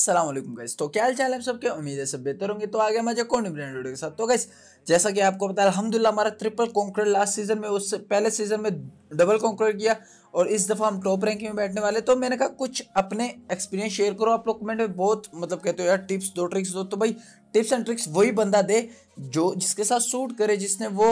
Aslam gas तो क्या हाल आप सबके उम्मीद है सब बेहतर होंगे तो आगे मजा कौन ब्रांड वीडियो के साथ तो गैस जैसा कि आपको पता है अलहमदिल्ला हमारा ट्रिपल कॉन्क्रेट लास्ट सीजन में उससे पहले सीजन में डबल कॉन्क्रेट किया और इस दफ़ा हम टॉप रैंकिंग में बैठने वाले तो मैंने कहा कुछ अपने एक्सपीरियंस शेयर करो आप लोग कमेंट में बहुत मतलब कहते हो यार टिप्स दो ट्रिक्स दो तो भाई टिप्स एंड ट्रिक्स वही बंदा दे जो जिसके साथ सूट करे जिसने वो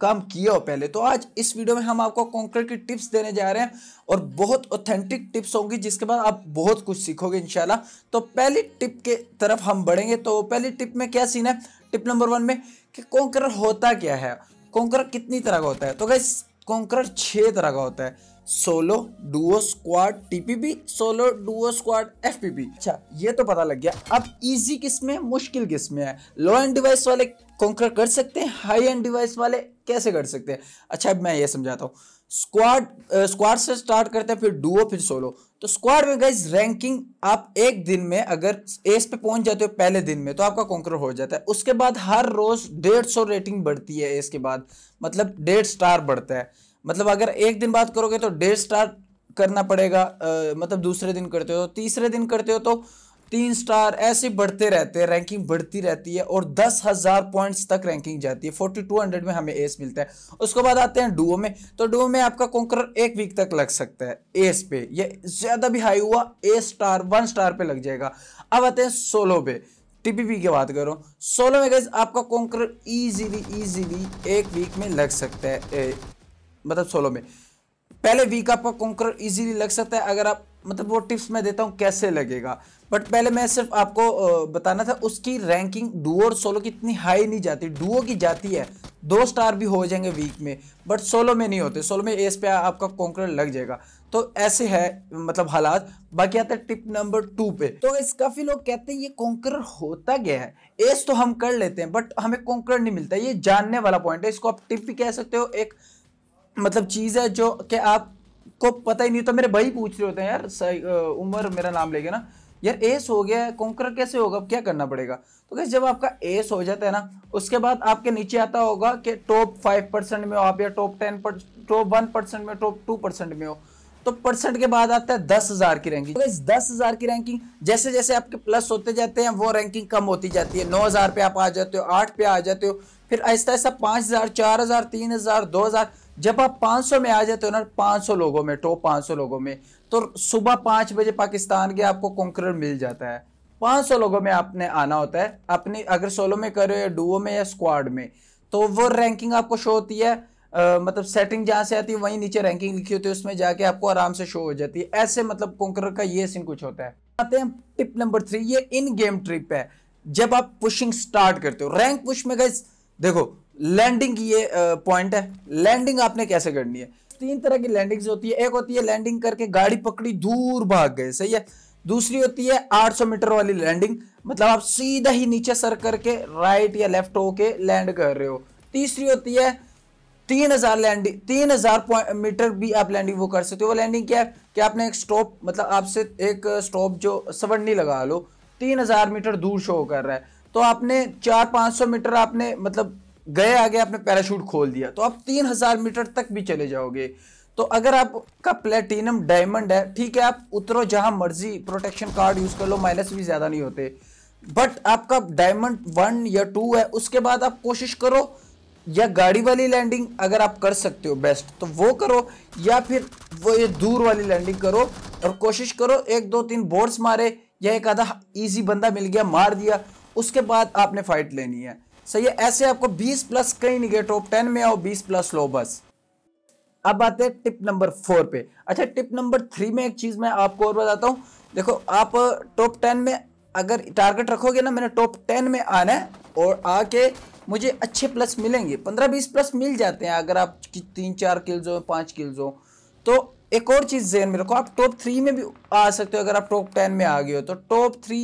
काम किया हो पहले तो आज इस वीडियो में हम आपको कॉन्क्रीट की टिप्स देने जा रहे हैं और बहुत ऑथेंटिक टिप्स होंगी जिसके बाद आप बहुत कुछ सीखोगे इंशाल्लाह तो पहली टिप के तरफ हम बढ़ेंगे तो पहली टिप में क्या सीन है टिप नंबर वन में कि कॉन्कर होता क्या है कॉन्कर कितनी तरह का होता है तो क्या कॉन्कर छः तरह का होता है solo duo squad TPP solo duo squad FPP अच्छा ये तो पता लग गया अब इजी किस में मुश्किल किस में है लो एंड डिवाइस वाले कॉन्कर कर सकते हैं हाई एंड डिवाइस वाले कैसे कर सकते हैं अच्छा अब मैं ये समझाता हूँ स्क्वाड स्क्वाड से स्टार्ट करते हैं फिर डुओ फिर सोलो तो स्क्वाड में गाइज रैंकिंग आप एक दिन में अगर एस पे पहुंच जाते हो पहले दिन में तो आपका कॉन्कर हो जाता है उसके बाद हर रोज डेढ़ सौ रेटिंग बढ़ती है एस के बाद मतलब डेढ़ स्टार बढ़ता है मतलब अगर एक दिन बात करोगे तो डेढ़ स्टार करना पड़ेगा आ, मतलब दूसरे दिन करते हो तीसरे दिन करते हो तो तीन स्टार ऐसे बढ़ते रहते हैं रैंकिंग बढ़ती रहती है और दस हजार पॉइंट्स तक रैंकिंग जाती है फोर्टी टू हंड्रेड में हमें एस मिलता है उसके बाद आते हैं डुओ में तो डुओ में आपका कंकर एक वीक तक लग सकता है एस पे ये ज़्यादा भी हाई हुआ ए स्टार वन स्टार पे लग जाएगा अब आते हैं सोलो पे टीपीपी की बात करो सोलो में गैस आपका कॉन्कर ईजीली ईजीली एक वीक में लग सकता है ए, मतलब सोलो में पहले वीक आपका कंकर ईजिली लग सकता है अगर आप मतलब वो टिप्स मैं देता हूँ कैसे लगेगा बट पहले मैं सिर्फ आपको बताना था उसकी रैंकिंग डुओ और सोलो की इतनी हाई नहीं जाती डुओ की जाती है दो स्टार भी हो जाएंगे वीक में बट सोलो में नहीं होते सोलो में एस पे आपका कॉन्कर लग जाएगा तो ऐसे है मतलब हालात बाकी आता है टिप नंबर टू पे तो इस काफ़ी लोग कहते हैं ये कॉन्कर होता गया है एस तो हम कर लेते हैं बट हमें कॉन्कर नहीं मिलता ये जानने वाला पॉइंट है इसको आप टिप भी कह सकते हो एक मतलब चीज़ है जो कि आप को पता ही नहीं तो मेरे भाई पूछ रहे होते हैं यार उम्र मेरा नाम लेके ना यार एस हो गया है कॉन्कर कैसे होगा क्या करना पड़ेगा तो कैसे जब आपका एस हो जाता है ना उसके बाद आपके नीचे आता होगा कि टॉप फाइव परसेंट में हो आप या top ten top one percent में टॉप टू परसेंट में हो तो परसेंट के बाद आता है दस हज़ार की रैंकिंग तो दस हज़ार की रैंकिंग जैसे जैसे आपके प्लस होते जाते हैं वो रैंकिंग कम होती जाती है नौ हज़ार पे आप आ जाते हो आठ पे आ जाते हो फिर आहिस्ता आहिस्ता पांच हज़ार चार हज़ार तीन हज़ार दो हज़ार जब आप 500 में आ जाते हो ना 500 लोगों में टॉप 500 लोगों में तो सुबह पाँच बजे पाकिस्तान के आपको कॉन्करर मिल जाता है 500 लोगों में आपने आना होता है अपनी अगर सोलो में करो या डुओ में या स्क्वाड में तो वो रैंकिंग आपको शो होती है आ, मतलब सेटिंग जहाँ से आती है वहीं नीचे रैंकिंग लिखी होती है उसमें जाके आपको आराम से शो हो जाती है ऐसे मतलब कॉन्करर का ये सीन कुछ होता है आते हैं टिप नंबर थ्री ये इन गेम ट्रिप है जब आप पुशिंग स्टार्ट करते हो रैंक पुश में गए देखो लैंडिंग की ये पॉइंट है लैंडिंग आपने कैसे करनी है तीन तरह की लैंडिंग होती है एक होती है लैंडिंग करके गाड़ी पकड़ी दूर भाग गए सही है दूसरी होती है 800 मीटर वाली लैंडिंग मतलब आप सीधा ही नीचे सर करके राइट या लेफ्ट होके लैंड कर रहे हो तीसरी होती है तीन हजार लैंडिंग तीन हजार मीटर भी आप लैंडिंग वो कर सकते हो वो लैंडिंग क्या है कि आपने एक स्टॉप मतलब आपसे एक स्टॉप जो सवर्णी लगा लो तीन हजार मीटर दूर शो कर रहा है तो आपने चार पाँच सौ मीटर आपने मतलब गए आगे आपने पैराशूट खोल दिया तो आप तीन हजार मीटर तक भी चले जाओगे तो अगर आपका प्लेटिनम डायमंड है ठीक है आप उतरो जहां मर्जी प्रोटेक्शन कार्ड यूज कर लो माइनस भी ज्यादा नहीं होते बट आपका डायमंड वन या टू है उसके बाद आप कोशिश करो या गाड़ी वाली लैंडिंग अगर आप कर सकते हो बेस्ट तो वो करो या फिर वो ये दूर वाली लैंडिंग करो और कोशिश करो एक दो तीन बोर्ड्स मारे या एक आधा इजी बंदा मिल गया मार दिया उसके बाद आपने फाइट लेनी है सही है ऐसे आपको 20 प्लस कई टॉप टेन में आओ 20 प्लस लो बस अब आते हैं टिप नंबर फोर पे अच्छा टिप नंबर थ्री में एक चीज़ मैं आपको और बताता हूँ देखो आप टॉप uh, टेन में अगर टारगेट रखोगे ना मैंने टॉप टेन में आना है और आके मुझे अच्छे प्लस मिलेंगे पंद्रह बीस प्लस मिल जाते हैं अगर आप तीन चार किल्स हो पाँच किल्स हो तो एक और चीज़ जहन में रखो आप टॉप थ्री में भी आ सकते हो अगर आप टॉप टेन में आ गए हो तो टॉप थ्री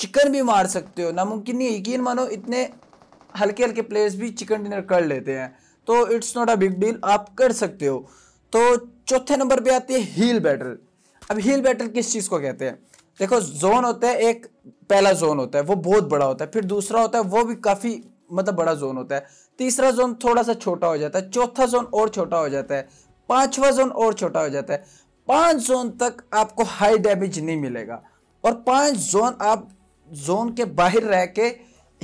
चिकन भी मार सकते हो नामुमकिन नहीं यकीन मानो इतने हल्के हल्के प्लेयर्स भी चिकन डिनर कर लेते हैं तो it's not a big deal आप कर सकते हो तो चौथे नंबर पे आती है हील बैटल अब हील बैटल किस चीज़ को कहते हैं देखो जोन होता है एक पहला जोन होता है वो बहुत बड़ा होता है फिर दूसरा होता है वो भी काफ़ी मतलब बड़ा जोन होता है तीसरा जोन थोड़ा सा छोटा हो जाता है चौथा जोन और छोटा हो जाता है पाँचवा जोन और छोटा हो जाता है पाँच जोन तक आपको हाई डैमेज नहीं मिलेगा और पाँच जोन आप जोन के बाहर रह के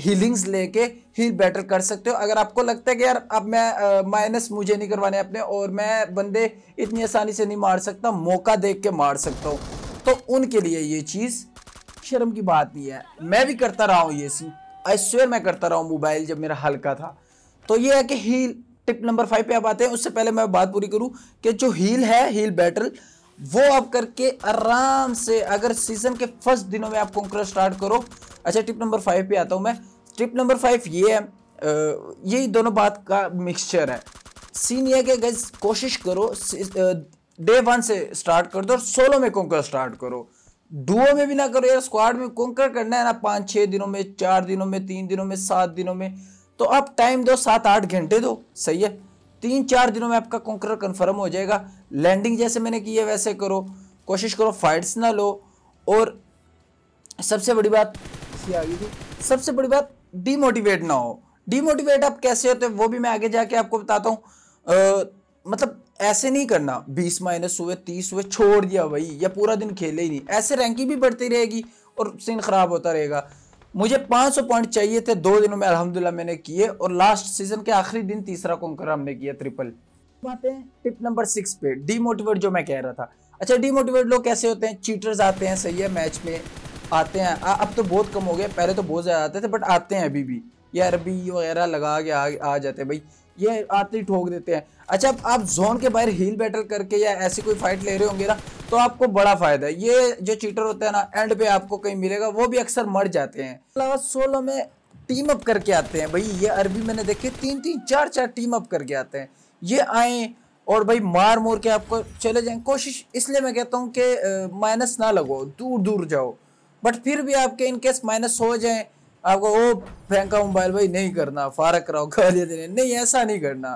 हीलिंग्स लेके हील बैटल कर सकते हो अगर आपको लगता है कि यार अब मैं माइनस मुझे नहीं करवाने अपने और मैं बंदे इतनी आसानी से नहीं मार सकता मौका देख के मार सकता हूँ तो उनके लिए ये चीज़ शर्म की बात नहीं है मैं भी करता रहा हूँ ये सी आई स्वेयर मैं करता रहा हूँ मोबाइल जब मेरा हल्का था तो ये है कि हील टिप नंबर फाइव पे आप आते हैं उससे पहले मैं बात पूरी करूँ कि जो हील है हील बैटल वो आप करके आराम से अगर सीजन के फर्स्ट दिनों में आप कॉन्कर स्टार्ट करो अच्छा टिप नंबर फाइव पे आता हूँ मैं टिप नंबर फाइव ये है यही दोनों बात का मिक्सचर है सीन ये कि गज कोशिश करो डे वन से स्टार्ट कर दो और सोलो में कॉन्कर स्टार्ट करो डुओ में भी ना करो यार स्क्वाड में कॉन्कर करना है ना पाँच छः दिनों में चार दिनों में तीन दिनों में सात दिनों में तो आप टाइम दो सात आठ घंटे दो सही है तीन चार दिनों में आपका कॉन्करर कन्फर्म हो जाएगा लैंडिंग जैसे मैंने की है वैसे करो कोशिश करो फाइट्स ना लो और सबसे बड़ी बात सबसे बड़ी बात डीमोटिवेट ना हो डीमोटिवेट आप कैसे होते हैं वो भी मैं आगे जाके आपको बताता हूँ मतलब ऐसे नहीं करना 20 माइनस हुए 30 हुए छोड़ दिया भाई या पूरा दिन खेले ही नहीं ऐसे रैंकिंग भी बढ़ती रहेगी और सीन खराब होता रहेगा मुझे 500 पॉइंट चाहिए थे दो दिनों में अलहमदिल्ला मैंने किए और लास्ट सीजन के आखिरी दिन तीसरा कॉन्कर हमने किया ट्रिपल बातें टिप नंबर सिक्स पे डीमोटिवेट जो मैं कह रहा था अच्छा डीमोटिवेट लोग कैसे होते हैं चीटर्स आते हैं सही है मैच में आते हैं आ, अब तो बहुत कम हो गया पहले तो बहुत ज़्यादा आते थे बट आते हैं अभी भी यार अभी वगैरह लगा के आ, आ जाते हैं भाई ये आते ही ठोक देते हैं अच्छा आप जोन के बाहर हील बैटल करके या ऐसी कोई फाइट ले रहे होंगे ना तो आपको बड़ा फायदा है ये जो चीटर होता है ना एंड पे आपको कहीं मिलेगा वो भी अक्सर मर जाते हैं अलावा सोलो में टीम अप करके आते हैं भाई ये अरबी मैंने देखे तीन तीन चार चार टीम अप करके आते हैं ये आए और भाई मार मोर के आपको चले जाए कोशिश इसलिए मैं कहता हूँ कि माइनस ना लगो दूर दूर जाओ बट फिर भी आपके इनकेस माइनस हो जाए आपको वो फेंका मोबाइल भाई नहीं करना फारक राव गाली देने नहीं ऐसा नहीं करना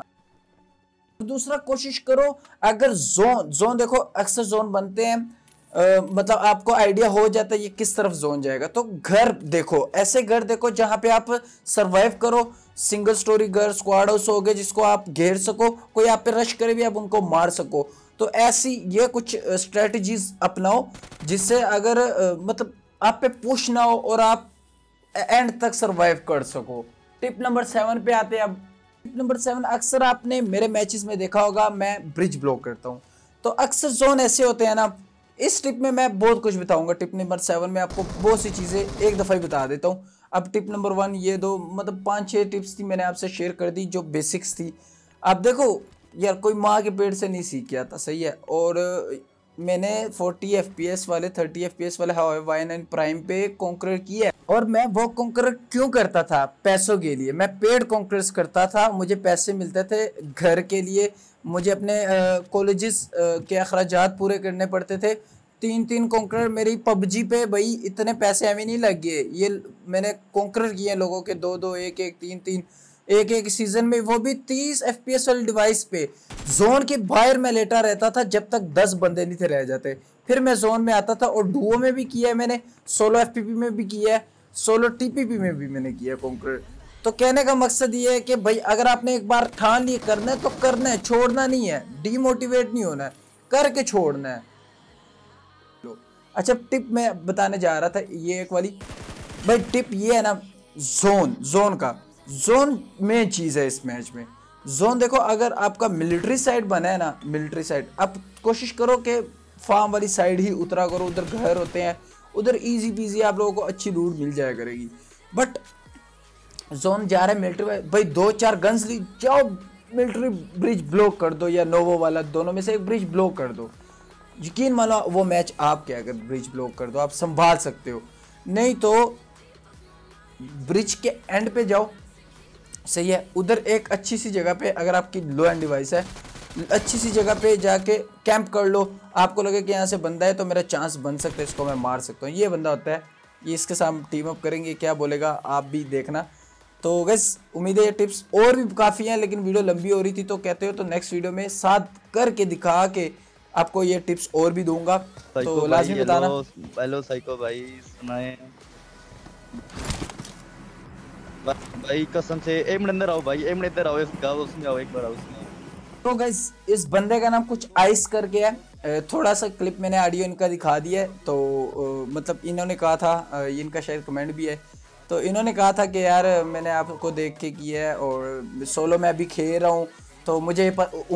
तो दूसरा कोशिश करो अगर जोन जोन देखो अक्सर जोन बनते हैं आ, मतलब आपको आइडिया हो जाता है ये किस तरफ जोन जाएगा तो घर देखो ऐसे घर देखो जहाँ पे आप सरवाइव करो सिंगल स्टोरी घर स्क्वाड हाउस हो गए जिसको आप घेर सको कोई आप पे रश करे भी आप उनको मार सको तो ऐसी ये कुछ स्ट्रेटजीज अपनाओ जिससे अगर आ, मतलब आप पे पुश ना हो और आप एंड तक सर्वाइव कर सको टिप नंबर सेवन पे आते हैं अब टिप नंबर सेवन अक्सर आपने मेरे मैचेस में देखा होगा मैं ब्रिज ब्लॉक करता हूँ तो अक्सर जोन ऐसे होते हैं ना इस टिप में मैं बहुत कुछ बताऊंगा टिप नंबर सेवन में आपको बहुत सी चीज़ें एक दफ़ा ही बता देता हूँ अब टिप नंबर वन ये दो मतलब पाँच छः टिप्स थी मैंने आपसे शेयर कर दी जो बेसिक्स थी आप देखो यार कोई माँ के पेड़ से नहीं सीख गया था सही है और मैंने 40 FPS वाले 30 FPS वाले हवा वाई नाइन प्राइम पे कॉन्कर किया और मैं वो कॉन्क्रेट क्यों करता था पैसों के लिए मैं पेड कॉन्क्रेट करता था मुझे पैसे मिलते थे घर के लिए मुझे अपने कॉलेजेस के अखराज पूरे करने पड़ते थे तीन तीन कॉन्क्रेट मेरी पबजी पे भाई इतने पैसे हमें नहीं लग गए ये मैंने कॉन्क्रेट किए लोगों के दो दो एक एक तीन तीन एक एक सीजन में वो भी 30 एफ वाली डिवाइस पे जोन के बाहर में लेटा रहता था जब तक 10 बंदे नहीं थे रह जाते फिर मैं जोन में आता था और डुओ में भी किया है मैंने सोलो एफ में भी किया है सोलो टीपीपी में भी मैंने किया कॉन्क्रेट तो कहने का मकसद ये है कि भाई अगर आपने एक बार ठान लिए करना है तो करना है छोड़ना नहीं है डीमोटिवेट नहीं होना है करके छोड़ना है अच्छा टिप मैं बताने जा रहा था ये एक वाली भाई टिप ये है ना जोन जोन का जोन में चीज़ है इस मैच में जोन देखो अगर आपका मिलिट्री साइड बना है ना मिलिट्री साइड आप कोशिश करो कि फार्म वाली साइड ही उतरा करो उधर घर होते हैं उधर इजी पीजी आप लोगों को अच्छी लूट मिल जाया करेगी बट जोन जा रहे मिलिट्री भाई दो चार गन्स ली जाओ मिलिट्री ब्रिज ब्लॉक कर दो या नोवो वाला दोनों में से एक ब्रिज ब्लॉक कर दो यकीन मानो वो मैच आप क्या अगर ब्रिज ब्लॉक कर दो आप संभाल सकते हो नहीं तो ब्रिज के एंड पे जाओ सही है उधर एक अच्छी सी जगह पे अगर आपकी लो एंड डिवाइस है अच्छी सी जगह पे जाके कैंप कर लो आपको लगे कि यहाँ से बंदा है तो मेरा चांस बन सकता है इसको मैं मार सकता हूँ ये बंदा होता है ये इसके साथ टीम अप करेंगे क्या बोलेगा आप भी देखना तो बस उम्मीद है ये टिप्स और भी काफ़ी हैं लेकिन वीडियो लंबी हो रही थी तो कहते हो तो नेक्स्ट वीडियो में साथ करके दिखा के आपको ये टिप्स और भी दूंगा तो लाजमी बताना हेलो साइको भाई सुनाए भाई कसम से एक मिनट अंदर आओ भाई एक मिनट इधर आओ इस इसका उसमें आओ एक बार आओ उसमें तो गाइस इस बंदे का नाम कुछ आइस करके है थोड़ा सा क्लिप मैंने ऑडियो इनका दिखा दिया है तो मतलब इन्होंने कहा था इनका शायद कमेंट भी है तो इन्होंने कहा था कि यार मैंने आपको देख के किया है और सोलो मैं अभी खेल रहा हूँ तो मुझे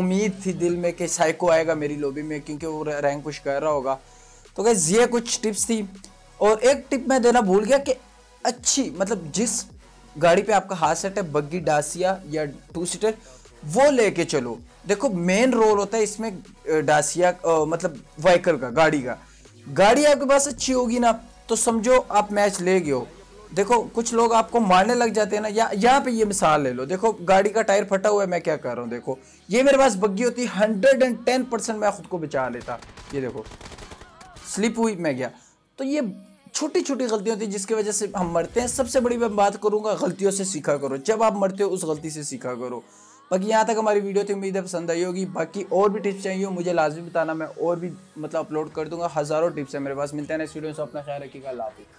उम्मीद थी दिल में कि साइको आएगा मेरी लॉबी में क्योंकि वो रैंक कुछ कर रहा होगा तो गैस ये कुछ टिप्स थी और एक टिप मैं देना भूल गया कि अच्छी मतलब जिस गाड़ी पे आपका हाथ सेट है बग्गी डासिया या टू सीटर वो लेके चलो देखो मेन रोल होता है इसमें डासिया आ, मतलब व्हीकल का गाड़ी का गाड़ी आपके पास अच्छी होगी ना तो समझो आप मैच ले गए हो देखो कुछ लोग आपको मारने लग जाते हैं ना या यहाँ पे ये मिसाल ले लो देखो गाड़ी का टायर फटा हुआ है मैं क्या कर रहा हूँ देखो ये मेरे पास बग्गी होती हंड्रेड एंड टेन परसेंट मैं खुद को बचा लेता ये देखो स्लिप हुई मैं गया तो ये छोटी छोटी गलतियां होती है जिसकी वजह से हम मरते हैं सबसे बड़ी मैं बात करूँगा गलतियों से सीखा करो जब आप मरते हो उस गलती से सीखा करो बाकी यहाँ तक हमारी वीडियो थी उम्मीद है पसंद आई होगी बाकी और भी टिप्स चाहिए हो मुझे लाजमी बताना मैं और भी मतलब अपलोड कर दूंगा हज़ारों टिप्स है मेरे पास मिलते हैं नेक्स्ट वीडियो से अपना ख्याल रखिएगा लाभ